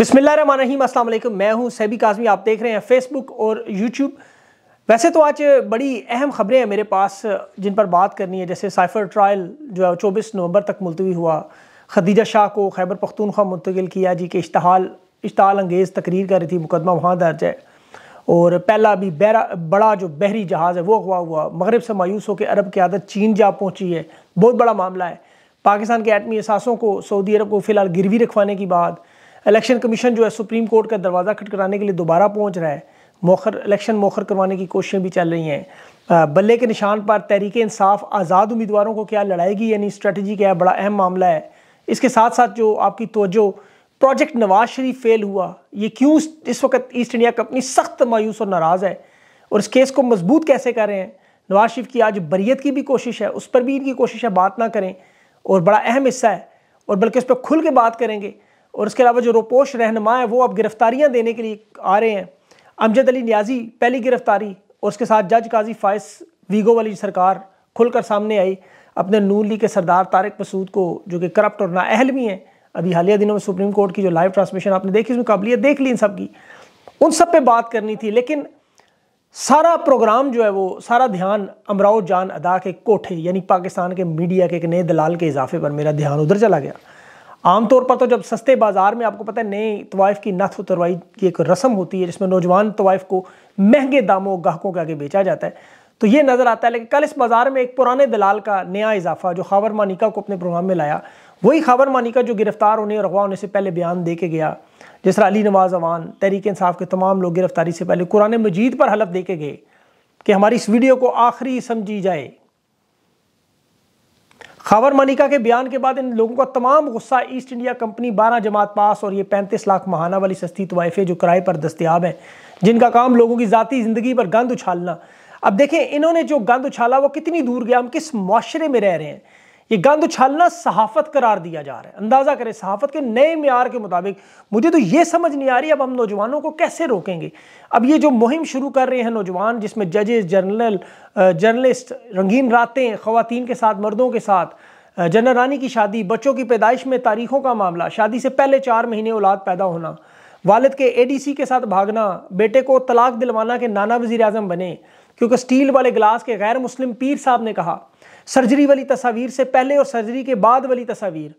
अस्सलाम वालेकुम मैं हूं सैबी काजमी आप देख रहे हैं फेसबुक और यूट्यूब वैसे तो आज बड़ी अहम खबरें हैं मेरे पास जिन पर बात करनी है जैसे साइफर ट्रायल जो है चौबीस नवंबर तक मुलतवी हुआ खदीजा शाह को खैबर पख्तूनख्वा मुंतकिल किया जी कि इश्तहाल इश्तहाल अंगेज़ तकरीर कर रही थी मुकदमा वहाँ दर्ज है और पहला भी बहरा बड़ा जो बहरी जहाज़ है वो अगवा हुआ मगरब से मायूस होकर अरब की आदत चीन जा पहुँची है बहुत बड़ा मामला है पाकिस्तान के एटमी असासों को सऊदी अरब को फ़िलहाल गिरवी रखवाने की बात इलेक्शन कमीशन जो है सुप्रीम कोर्ट का दरवाज़ा खटकराने के लिए दोबारा पहुँच रहा है मौखर इलेक्शन मौखर करवाने की कोशिशें भी चल रही हैं बल्ले के निशान पर तहरीक इंसाफ आज़ाद उम्मीदवारों को क्या लड़ाएगी यानी स्ट्रेटजी क्या है बड़ा अहम मामला है इसके साथ साथ जो आपकी तोजो प्रोजेक्ट नवाज शरीफ फेल हुआ ये क्यों इस वक्त ईस्ट इंडिया कंपनी सख्त मायूस और नाराज़ है और इस केस को मजबूत कैसे कर रहे हैं नवाज शरीफ की आज बरीत की भी कोशिश है उस पर भी इनकी कोशिश है बात ना करें और बड़ा अहम हिस्सा है और बल्कि उस पर खुल के बात करेंगे और उसके अलावा जो रोपोश रहनमा है वो अब गिरफ्तारियाँ देने के लिए आ रहे हैं अमजद अली न्याजी पहली गिरफ्तारी और उसके साथ जज काजी फायस वीगो वाली सरकार खुलकर सामने आई अपने नूली के सरदार तारक मसूद को जो कि करप्ट और नाअहल भी हैं अभी हालिया दिनों में सुप्रीम कोर्ट की जो लाइव ट्रांसमिशन आपने देखी उसमें काबिलियत देख ली इन सब की उन सब पे बात करनी थी लेकिन सारा प्रोग्राम जो है वो सारा ध्यान अमराव जान अदा के कोठे यानी पाकिस्तान के मीडिया के एक नए दलाल के इजाफे पर मेरा ध्यान उधर चला गया आमतौर पर तो जब सस्ते बाज़ार में आपको पता है नए तवाइफ़ की नथ उतरवाई की एक रस्म होती है जिसमें नौजवान तवाइफ़ को महंगे दामों ग्राहकों के आगे बेचा जाता है तो ये नज़र आता है लेकिन कल इस बाज़ार में एक पुराने दलाल का नया इजाफा जो खावर मानिका को अपने प्रोग्राम में लाया वही खावर मानिका जो गिरफ़्तार होने और अगवा होने से पहले बयान दे के गया जिस तरह अली नवाज अवान तहरीक इंसाफ के तमाम लोग गिरफ़्तारी से पहले कुरान मजीद पर हलफ दे के गए कि हमारी इस वीडियो को आखिरी समझी जाए खबर मनिका के बयान के बाद इन लोगों का तमाम गुस्सा ईस्ट इंडिया कंपनी बारह जमात पास और ये पैंतीस लाख महाना वाली सस्ती तोहफे जो किराए पर दस्तियाब हैं जिनका काम लोगों की ज़ाती ज़िंदगी पर गंद उछालना अब देखें इन्होंने जो गंद उछाला वो कितनी दूर गया हम किस माशरे में रह रहे हैं ये गंद उछालना सहाफत करार दिया जा रहा है अंदाज़ा करें सहाफत के नए मैार के मुताबिक मुझे तो ये समझ नहीं आ रही अब हम नौजवानों को कैसे रोकेंगे अब ये जो मुहिम शुरू कर रहे हैं नौजवान जिसमें जजेस जर्नल जर्नलिस्ट रंगीन रातें ख़वान के साथ मर्दों के साथ रानी की शादी बच्चों की पैदाइश में तारीखों का मामला शादी से पहले चार महीने औलाद पैदा होना वालद के सी के साथ भागना बेटे को तलाक दिलवाना के नाना वज़ी अजम बने क्योंकि स्टील वाले गिलास के गैर मुस्लिम पीर साहब ने कहा सर्जरी वाली तस्वीर से पहले और सर्जरी के बाद वाली तस्वीर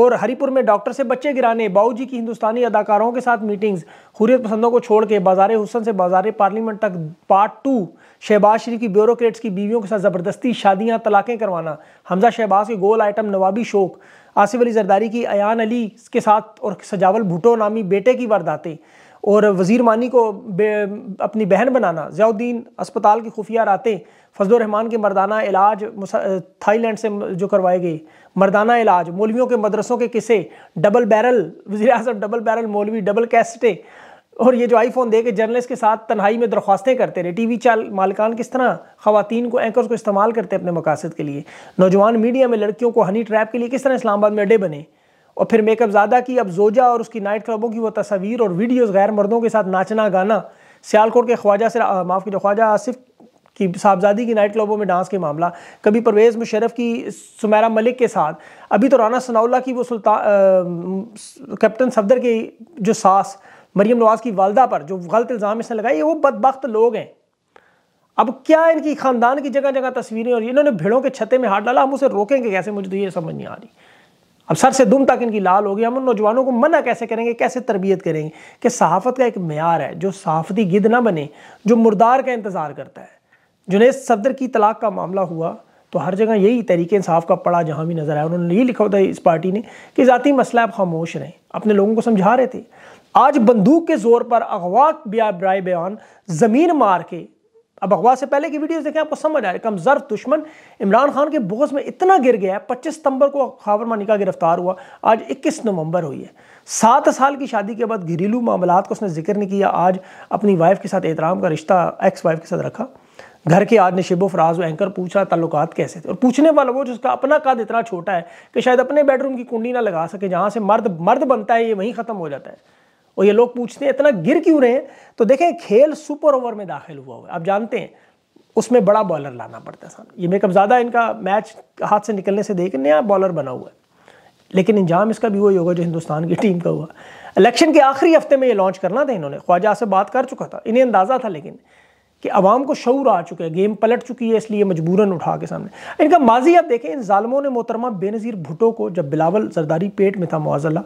और हरीपुर में डॉक्टर से बच्चे गिराने बाऊ जी की हिंदुस्तानी अदाकारों के साथ मीटिंग्स हुरियत पसंदों को छोड़ के बाजार हुसन से बाजार पार्लियामेंट तक पार्ट टू शहबाज शरीफ की ब्यूरोक्रेट्स की बीवियों के साथ ज़बरदस्ती शादियां तलाकें करवाना हमजा शहबाज के गोल आइटम नवाबी शोक आसिफ अली जरदारी की अयान अली के साथ और सजावल भुटो नामी बेटे की वारदातें और वज़ीर मानी को अपनी बहन बनाना जयाउद्दीन अस्पताल की खुफिया रातें फजल के मर्दाना इलाज थाईलैंड से जो करवाए गए मर्दाना इलाज मौलवियों के मदरसों के किस्से डबल बैरल वजी अजम डबल बैरल मौलवी डबल कैसटे और ये जो आईफोन दे के जर्नलिस्ट के साथ तन्हाई में दरख्वास्तें करते रहे टी वी चाल मालकान किस तरह खातन को एंकर को इस्तेमाल करते अपने मकासद के लिए नौजवान मीडिया में लड़कियों को हनी ट्रैप के लिए किस तरह इस्लामाबाद में अड्डे बने और फिर मेकअप ज़्यादा की अब जोजा और उसकी नाइट क्लबों की वो तस्वीर और वीडियोज़ गैर मर्दों के साथ नाचना गाना सियालकोट के ख्वाजा से माफ़ कीजिए ख्वाजा आसिफ की साहबजादी की नाइट क्लबों में डांस के मामला कभी परवेज़ मुशरफ की सुमैरा मलिक के साथ अभी तो राना सनाउल्ला की वो सुल्तान कैप्टन सफदर की जो सास मरीम नवाज़ की वालदा पर जो गलत इल्ज़ाम इसने लगाई ये वो बदबख्त लोग हैं अब क्या इनकी ख़ानदान की जगह जगह तस्वीरें और इन्होंने भेड़ों के छते में हाथ डाला हम उसे रोकेंगे कैसे मुझे तो ये समझ नहीं आ रही अब सर से दुम तक इनकी लाल होगी हम उन नौजवानों को मना कैसे करेंगे कैसे तरबियत करेंगे कि सहाफ़त का एक मैार है जो सहाफ़ती गिद ना बने जो मुर्दार का इंतज़ार करता है जुनेस सदर की तलाक का मामला हुआ तो हर जगह यही तरीके इंसाफ का पड़ा जहाँ भी नज़र आया उन्होंने यही लिखा होता है इस पार्टी ने कि ज़ाती मसला आप खामोश रहें अपने लोगों को समझा रहे थे आज बंदूक के ज़ोर पर अगवा ब्या बयान ज़मीन मार के अब अखबार से पहले की वीडियोस देखें आपको समझ है कमजर दुश्मन इमरान खान के बोझ में इतना गिर गया है पच्चीस सितंबर को खाबर मानिका गिरफ्तार हुआ आज इक्कीस नवंबर हुई है सात साल की शादी के बाद घरेलू मामला को उसने जिक्र नहीं किया आज अपनी वाइफ के साथ एहतराम का रिश्ता एक्स वाइफ के साथ रखा घर के आज नशीबो फराज एंकर पूछा ताल्लुकात कैसे थे और पूछने वाला वो जिसका अपना कद इतना छोटा है कि शायद अपने बेडरूम की कुंडी ना लगा सके जहाँ से मर्द मर्द बनता है ये वहीं ख़त्म हो जाता है और ये लोग पूछते हैं इतना गिर क्यों रहे हैं तो देखें खेल सुपर ओवर में दाखिल हुआ हुआ है आप जानते हैं उसमें बड़ा बॉलर लाना पड़ता है सामने ये मेकअप ज़्यादा इनका मैच हाथ से निकलने से देख नया बॉलर बना हुआ है लेकिन इंजाम इसका भी वही होगा जो हिंदुस्तान की टीम का हुआ इलेक्शन के आखिरी हफ्ते में ये लॉन्च करना था इन्होंने ख्वाजा से बात कर चुका था इन्हें अंदाज़ा था लेकिन कि आवाम को शूर आ चुका है गेम पलट चुकी है इसलिए मजबूरन उठा के सामने इनका माजी आप देखें इन ालमों ने मोहतरमा बेनज़ीर भुटो को जब बिलावल जरदारी पेट में था मुआजला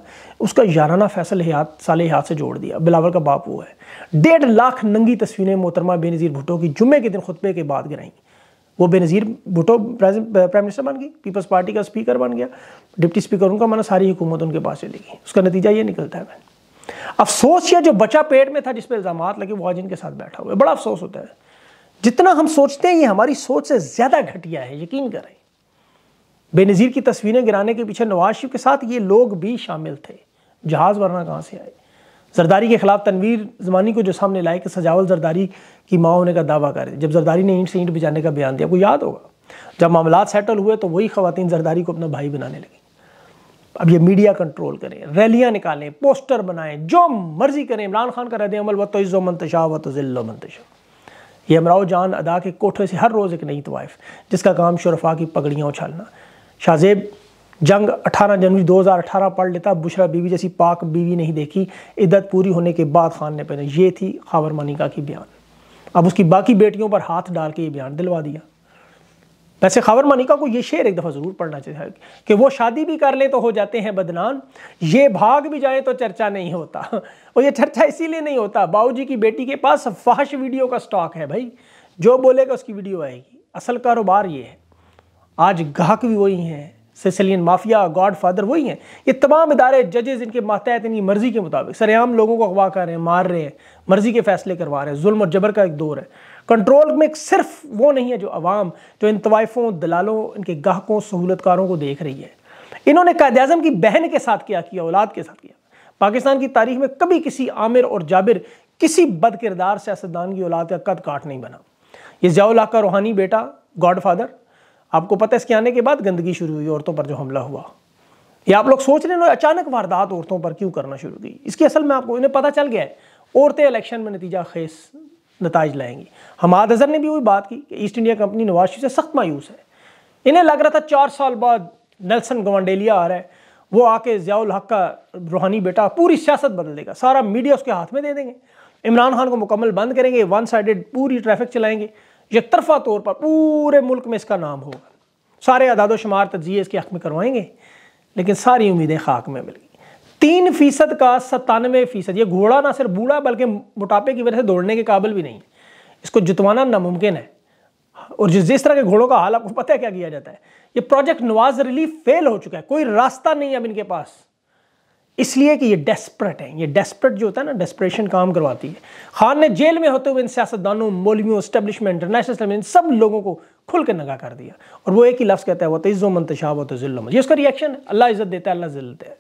उसका याराना फैसल हयात साले हयात से जोड़ दिया बिलावल का बाप वो है डेढ़ लाख नंगी तस्वीरें मोहतरमा बेनज़ीर भुटो की जुमे के दिन खुतबे के बाद गिराई वो बेनज़ीर भुटो प्राइम मिनिस्टर बन गई पीपल्स पार्टी का स्पीकर बन गया डिप्टी स्पीकर उनका माना सारी हुकूमत उनके पास चली गई उसका नतीजा ये निकलता है अफसोस या जो बचा पेट में था जिस पर इल्ज़ाम लगे वो आज इनके साथ बैठा हुआ है बड़ा अफसोस होता है जितना हम सोचते हैं ये हमारी सोच से ज़्यादा घटिया है यकीन करें बेनज़ीर की तस्वीरें गिराने के पीछे नवाज शरीफ के साथ ये लोग भी शामिल थे जहाज़ वरना कहाँ से आए जरदारी के खिलाफ तनवीर जमानी को जो सामने लाए कि सजावल जरदारी की माँ होने का दावा करे जब जरदारी ने ईंट से ईंट बिजाने का बयान दिया वो याद होगा जब मामला सेटल हुए तो वही खातन जरदारी को अपना भाई बनाने लगी अब ये मीडिया कंट्रोल करें रैलियां निकालें पोस्टर बनाएं जो मर्जी करें इमरान खान का रद अमल वत इज़ो मंतशा तो ज़िल्लो मंतशा ये अमराव जान अदा के कोठे से हर रोज़ एक नई तवाइफ जिसका काम शरफा की पगड़ियाँ उछालना शाहजेब जंग 18 जनवरी 2018 पढ़ लेता बुशरा बीवी जैसी पाक बीवी नहीं देखी इद्दत पूरी होने के बाद खान ने पहने ये थी खावर मनिका की बयान अब उसकी बाकी बेटियों पर हाथ डाल के ये बयान दिलवा दिया वैसे खबर मनिका को यह शेर एक दफ़ा ज़रूर पढ़ना चाहिए कि वो शादी भी कर ले तो हो जाते हैं बदनाम ये भाग भी जाए तो चर्चा नहीं होता और ये चर्चा इसीलिए नहीं होता जी की बेटी के पास फाश वीडियो का स्टॉक है भाई जो बोलेगा उसकी वीडियो आएगी असल कारोबार ये है आज गाहक भी वही हैं सिसलियन माफिया गॉड फादर वही हैं ये तमाम इदारे जजेज इनके मातहत इनकी मर्ज़ी के मुताबिक सरेआम लोगों को अगवा कर रहे हैं मार रहे हैं मर्ज़ी के फैसले करवा रहे हैं जुल्म और जबर का एक दौर है कंट्रोल में सिर्फ वो नहीं है जो आवाम जो इन तवाइफों दलालों इनके गाहकों सहूलतकारों को देख रही है इन्होंने कायद अजम की बहन के साथ किया किया औलाद के साथ किया पाकिस्तान की तारीख में कभी किसी आमिर और जाबिर किसी बद किरदार सियासतदान की औलाद का कद काट नहीं बना ये जयाउल्ला का रूहानी बेटा गॉड फादर आपको पता है इसके आने के बाद गंदगी शुरू हुई औरतों पर जो हमला हुआ ये आप लोग सोच रहे हैं अचानक वारदात औरतों पर क्यों करना शुरू की इसकी असल में आपको इन्हें पता चल गया है औरतें इलेक्शन में नतीजा खेस नतज लाएंगी हमाद अजहर ने भी वही बात की कि ईस्ट इंडिया कंपनी नवाज से सख्त मायूस है इन्हें लग रहा था चार साल बाद नेल्सन गवंडेलिया आ रहा है वो आके ज़ियाल हक का रूहानी बेटा पूरी सियासत बदल देगा सारा मीडिया उसके हाथ में दे देंगे इमरान खान को मुकम्मल बंद करेंगे वन साइडेड पूरी ट्रैफिक चलाएंगे तरफा तौर पर पूरे मुल्क में इसका नाम होगा सारे अदाद शुमार तजिए इसके हक में करवाएंगे लेकिन सारी उम्मीदें खाक में मिल गई तीन फीसद का सत्तानवे फीसद ये घोड़ा ना सिर्फ बूढ़ा बल्कि मोटापे की वजह से दौड़ने के काबिल भी नहीं है इसको जुतवाना नामुमकिन है और जिस जिस तरह के घोड़ों का हाल आपको पता है क्या किया जाता है ये प्रोजेक्ट नवाज रिलीफ फेल हो चुका है कोई रास्ता नहीं है अब इनके पास इसलिए कि ये डेस्परेट है ये डेस्परेट जो होता है ना डेस्परेशन काम करवाती है खान ने जेल में होते हुए इन सियासतदानों मौलवियों स्टेब्लिशमेंट इंटरनेशनल इन सब लोगों को खुल के नगा कर दिया और वो एक ही लफ्ज़ कहता है वो तो इज़्ज़ो मंतशाब हो तो जिल्लो ये उसका रिएक्शन है अल्लाह इज़्ज़त देता है अल्लाह जिल है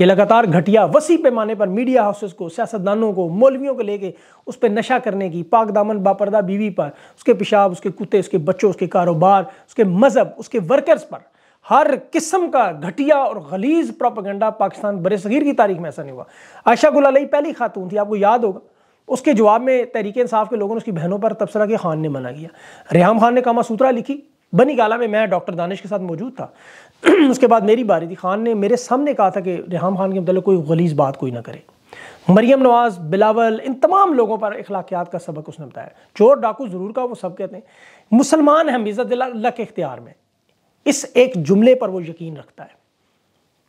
ये लगातार घटिया वसी पैमाने पर मीडिया हाउसेस को सियासतदानों को मौलवियों को लेके उस पर नशा करने की पाक दामन बापरदा बीवी पर उसके पेशाब उसके कुत्ते उसके बच्चों उसके कारोबार उसके मज़हब उसके वर्कर्स पर हर किस्म का घटिया और गलीज प्रोपागेंडा पाकिस्तान बर सगीर की तारीख में ऐसा नहीं हुआ आयशा गुलाई पहली खातून थी आपको याद होगा उसके जवाब में तहरीक इंसाफ के लोगों ने उसकी बहनों पर तबसरा के खान ने मना किया रेहम खान ने कामा सूत्रा लिखी बनी गाला में मैं डॉक्टर दानिश के साथ मौजूद था उसके बाद मेरी बारी थी खान ने मेरे सामने कहा था कि रिहाम खान के मतलब कोई गलीज़ बात कोई ना करे मरियम नवाज़ बिलावल इन तमाम लोगों पर अखलाकियात का सबक उसने बताया चोर डाकू ज़रूर का वो सब कहते हैं मुसलमान हम इज़्ज़त लक के इख्तियार में इस एक जुमले पर वो यकीन रखता है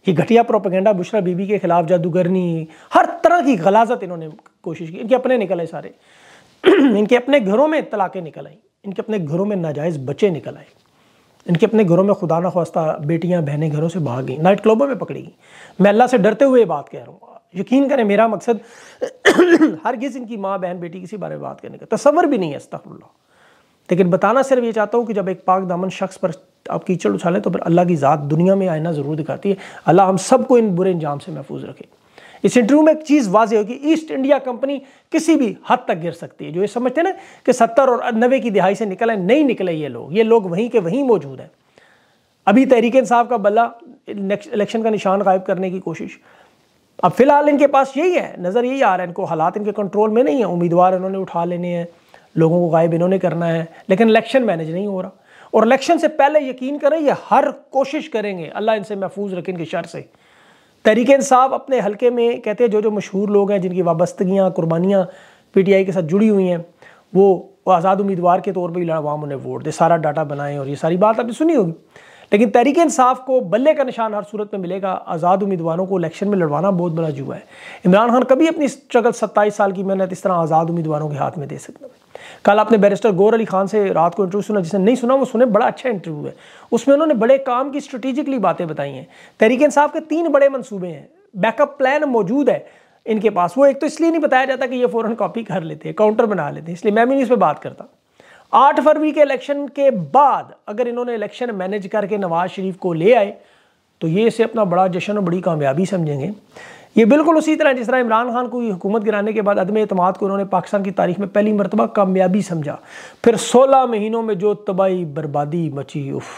ये घटिया प्रोपेगेंडा बुशरा बीबी के खिलाफ जादूगरनी हर तरह की गलाजत इन्होंने कोशिश की इनके अपने निकल आए सारे इनके अपने घरों में तलाक़ें निकल आई इनके अपने घरों में नाजायज़ बच्चे निकल आए इनके अपने घरों में खुदा ना खास्ता बेटियां बहनें घरों से भाग गई नाइट क्लबों में पकड़ी गई मैं अल्लाह से डरते हुए बात कह रहा हूँ यकीन करें मेरा मकसद हर किस इनकी माँ बहन बेटी किसी बारे में बात करने का तस्वर भी नहीं है अस्तफुल्ला लेकिन बताना सिर्फ ये चाहता हूँ कि जब एक पाक दामन शख्स पर आप कीचड़ उछालें तो फिर अल्लाह की ज़ात दुनिया में आना ज़रूर दिखाती है अल्लाह हम सबको इन बुरे इंजाम से महफूज रखें इस इंटरव्यू में एक चीज़ वाजह होगी ईस्ट इंडिया कंपनी किसी भी हद तक गिर सकती है जो ये समझते हैं ना कि सत्तर और नब्बे की दिहाई से निकले नहीं निकले ये लोग ये लोग वहीं के वहीं मौजूद हैं अभी तहरीक इंसाफ का बल्ला इलेक्शन का निशान गायब करने की कोशिश अब फिलहाल इनके पास यही है नज़र यही आ रहा है इनको हालात इनके कंट्रोल में नहीं है उम्मीदवार इन्होंने उठा लेने हैं लोगों को गायब इन्होंने करना है लेकिन इलेक्शन मैनेज नहीं हो रहा और इलेक्शन से पहले यकीन करें ये हर कोशिश करेंगे अल्लाह इनसे महफूज रखें इनके शर से तरीके साहब अपने हलके में कहते हैं जो जो मशहूर लोग हैं जिनकी वाबस्तगियाँ कुर्बानियाँ पी टी आई के साथ जुड़ी हुई हैं वो आज़ाद उम्मीदवार के तौर पर ही लड़ा उन्हें वोट दे सारा डाटा बनाएं और ये सारी बात आपने सुनी होगी लेकिन तहरीक इंसाफ को बल्ले का निशान हर सूरत में मिलेगा आज़ाद उम्मीदवारों को इलेक्शन में लड़वाना बहुत बड़ा जुआ है इमरान खान कभी अपनी स्ट्रगल सत्ताईस साल की मेहनत इस तरह आज़ाद उम्मीदवारों के हाथ में दे सकता हैं कल आपने बैरिस्टर गौर अली खान से रात को इंटरव्यू सुना जिसने नहीं सुना वो सुने बड़ा अच्छा इंटरव्यू है उसमें उन्होंने बड़े काम की स्ट्रेटिजिकली बातें बताई हैं तहरीक इंसाफ के तीन बड़े मनसूबे हैं बैकअप प्लान मौजूद है इनके पास वो एक तो इसलिए नहीं बताया जाता कि ये फ़ौरन कॉपी कर लेते हैं काउंटर बना लेते हैं इसलिए मैं भी नहीं इस पर बात करता आठ फरवरी के इलेक्शन के बाद अगर इन्होंने इलेक्शन मैनेज करके नवाज शरीफ को ले आए तो ये इसे अपना बड़ा जश्न और बड़ी कामयाबी समझेंगे ये बिल्कुल उसी तरह जिस तरह इमरान खान को हुकूमत गिराने के बाद अदम अतमाद को उन्होंने पाकिस्तान की तारीख में पहली मरतबा कामयाबी समझा फिर सोलह महीनों में जो तबाही बर्बादी मची उफ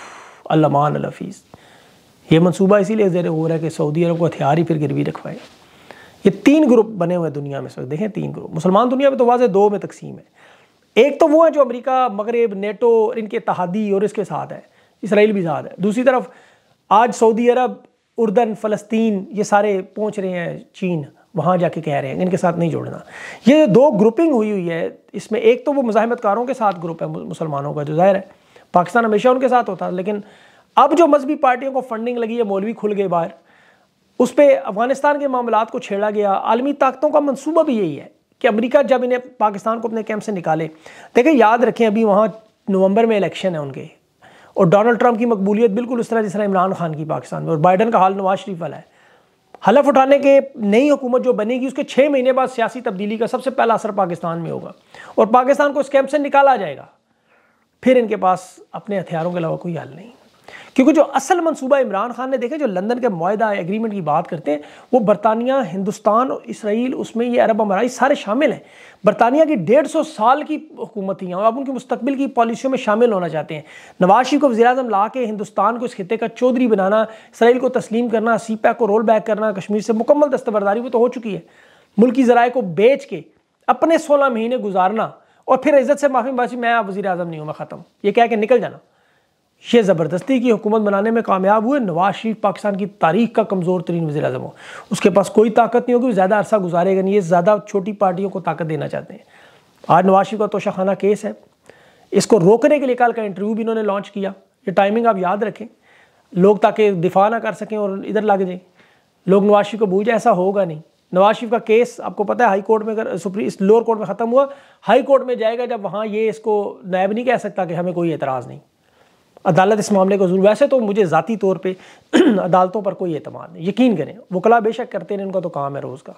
अलमान अलफीज़ ये मनसूबा इसीलिए ज़ेर हो रहा है कि सऊदी अरब को हथियार ही फिर गिरवी रखवाए ये तीन ग्रुप बने हुए दुनिया में इस वक्त देखें तीन ग्रुप मुसलमान दुनिया में तो वाज दो में तकसीम है एक तो वो है जो अमेरिका मगरब नेटो इनके तहादी और इसके साथ है इसराइल भी साथ है दूसरी तरफ आज सऊदी अरब उर्दन फ़लस्तीन ये सारे पहुँच रहे हैं चीन वहाँ जाके कह रहे हैं इनके साथ नहीं जोड़ना ये दो ग्रुपिंग हुई हुई है इसमें एक तो वो मज़ाहमतकारों के साथ ग्रुप है मुसलमानों का जो जाहिर है पाकिस्तान हमेशा उनके साथ होता है लेकिन अब जो मजहबी पार्टियों को फंडिंग लगी है मौलवी खुल गए बाहर उस पर अफगानिस्तान के मामला को छेड़ा गया आलमी ताकतों का मनसूबा भी यही है कि अमेरिका जब इन्हें पाकिस्तान को अपने कैंप से निकाले देखिए याद रखें अभी वहाँ नवंबर में इलेक्शन है उनके और डोनाल्ड ट्रंप की मकबूलियत बिल्कुल उस तरह जिस तरह इमरान खान की पाकिस्तान में और बाइडन का हाल नवाज शरीफ वाला है हलफ उठाने के नई हुकूमत जो बनेगी उसके छः महीने बाद सियासी तब्दीली का सबसे पहला असर पाकिस्तान में होगा और पाकिस्तान को इस कैंप से निकाला जाएगा फिर इनके पास अपने हथियारों के अलावा कोई हल नहीं क्योंकि जो असल मनसूबा इमरान खान ने देखे जो लंदन के माहा एग्रीमेंट की बात करते हैं वो बरतानिया हिंदुस्तान और इसराइल उसमें ये अरब अमराई सारे शामिल हैं बरतानिया की डेढ़ सौ साल की हुकूमत थी और आप उनकी मुस्तबिल की पॉलिसियों में शामिल होना चाहते हैं नवाज शरीफ को वजी अजम ला के हिंदुस्तान को इस खत्े का चौधरी बनाना इसराइल को तस्लीम करना सी पैक को रोल बैक करना कश्मीर से मुकम्मल दस्तबरदारी वो तो हो चुकी है मुल्की जराए को बेच के अपने सोलह महीने गुजारना और फिर इज्जत से माफी बाजी मैं आप वजी अजम नहीं हूँ मैं ख़त्म ये कह के निकल जाना ये ज़बरदस्ती की हुकूमत बनाने में कामयाब हुए नवाज शरीफ पाकिस्तान की तारीख का कमज़ोर तरीन वजी अजम हो उसके पास कोई ताकत नहीं होगी ज़्यादा अरसा गुजारेगा नहीं ये ज़्यादा छोटी पार्टियों को ताकत देना चाहते हैं आज नवाज शरीफ का तोशाखाना केस है इसको रोकने के लिए कल का इंटरव्यू भी इन्होंने लॉन्च किया ये टाइमिंग आप याद रखें लोग ताकि दिफा ना कर सकें और इधर लग जाएँ लोग नवाज शरीफ को भूल जाए ऐसा होगा नहीं नवाज शरीफ का केस आपको पता है हाई कोर्ट में अगर सुप्रीम लोअर कोर्ट में ख़त्म हुआ हाई कोर्ट में जाएगा जब वहाँ ये इसको नायब नहीं कह सकता कि हमें कोई एतराज़ नहीं अदालत इस मामले को जरूर वैसे तो मुझे ज़ाती तौर पर अदालतों पर कोई अतमाद नहीं यकीन करें वकला बेशक करते हैं उनका तो काम है रोज़ का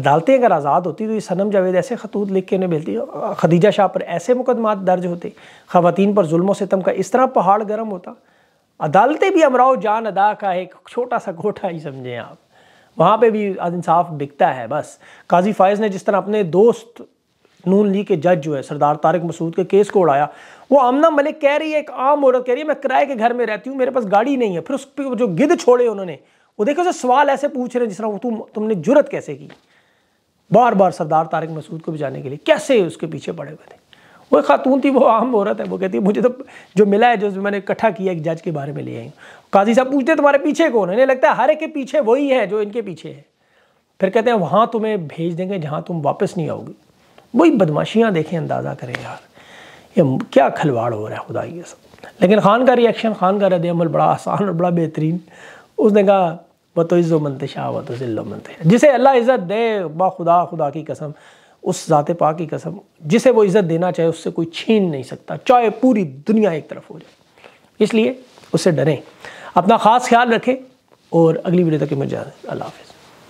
अदालतें अगर आज़ाद होती तो ये सनम जावेद ऐसे खतूत लिख के उन्हें मिलती खदीजा शाह पर ऐसे मुकदमा दर्ज होते ख़वान पर म सितम का इस तरह पहाड़ गर्म होता अदालतें भी अमराव जान अदा का एक छोटा सा कोठा ही समझें आप वहाँ पे भी इंसाफ बिकता है बस काजी फायज़ ने जिस तरह अपने दोस्त नून लीग के जज जो है सरदार तारिक मसूद के केस को उड़ाया वो आमना मलिक कह रही है एक आम औरत कह रही है मैं किराए के घर में रहती हूँ मेरे पास गाड़ी नहीं है फिर उस पर जो गिद छोड़े उन्होंने वो देखो उसे सवाल ऐसे पूछ रहे हैं जिस तरह तुम तुमने जुरत कैसे की बार बार सरदार तारिक मसूद को बचाने के लिए कैसे उसके पीछे पड़े हुए थे वो एक खातून थी वो आम औरत है वो कहती है मुझे तो जो मिला है जो मैंने इकट्ठा किया एक जज के बारे में ले आई काजी साहब पूछते तुम्हारे पीछे कौन है नहीं लगता है हर एक के पीछे वही है जो इनके पीछे है फिर कहते हैं वहाँ तुम्हें भेज देंगे जहाँ तुम वापस नहीं आओगे वही बदमाशियाँ देखें अंदाज़ा करें यार ये क्या खलवाड़ हो रहा है खुदा ये सब लेकिन खान का रिएक्शन खान का रद अमल बड़ा आसान और बड़ा बेहतरीन उसने कहा व तो इज़्ज़ो मंतशा व तो ज़िल्लो मंतशा जिसे अल्लाह इज़्ज़त दे बा खुदा खुदा की कसम उस ज़ात पा की कसम जिसे वो इज़्ज़त देना चाहे उससे कोई छीन नहीं सकता चाहे पूरी दुनिया एक तरफ हो जाए इसलिए उससे डरें अपना ख़ास ख्याल रखें और अगली वीडियो तक मुझे अल्लाह हाफ़